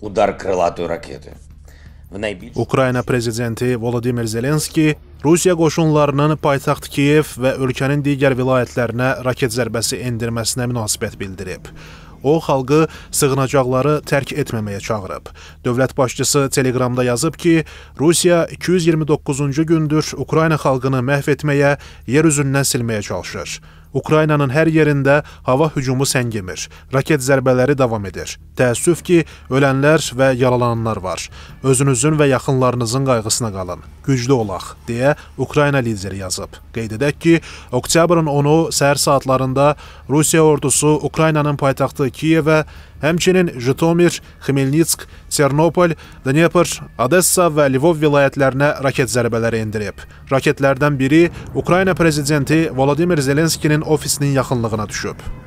удар крилатої ракети. Ukrayna prezidenti Volodymyr Zelenski Rusiya qoşunlarının paytaxt Kiyev və ölkənin digər vilayətlərinə raket zərbəsi endirməsinə münasibət bildirib. O, xalqı sığınacaqları tərk etməməyə çağırıb. Dövlət başçısı Telegramda yazıb ki, Rusiya 229-cu gündür Ukrayna xalqını məhv etməyə, yer üzündən silməyə çalışır. Ukraynanın hər yerində hava hücumu səngimir, raket zərbələri davam edir. Təəssüf ki, ölənlər və yaralananlar var. Özünüzün və yaxınlarınızın qayğısına qalın. Güclü olaq, deyə Ukrayna lideri yazıb. Qeyd edək ki, oktyabrın 10-u səhər saatlarında Rusiya ordusu Ukraynanın paytaxtı Kiyevə həmçinin Jitomir, Xmelnitsk, Ternopol, Dnepr, Odessa və Lvov vilayətlərinə raket zərbələri endirib. Raketlərdən biri Ukrayna prezidenti Volodimir Zelenskinin ofisinin yaxınlığına düşüb.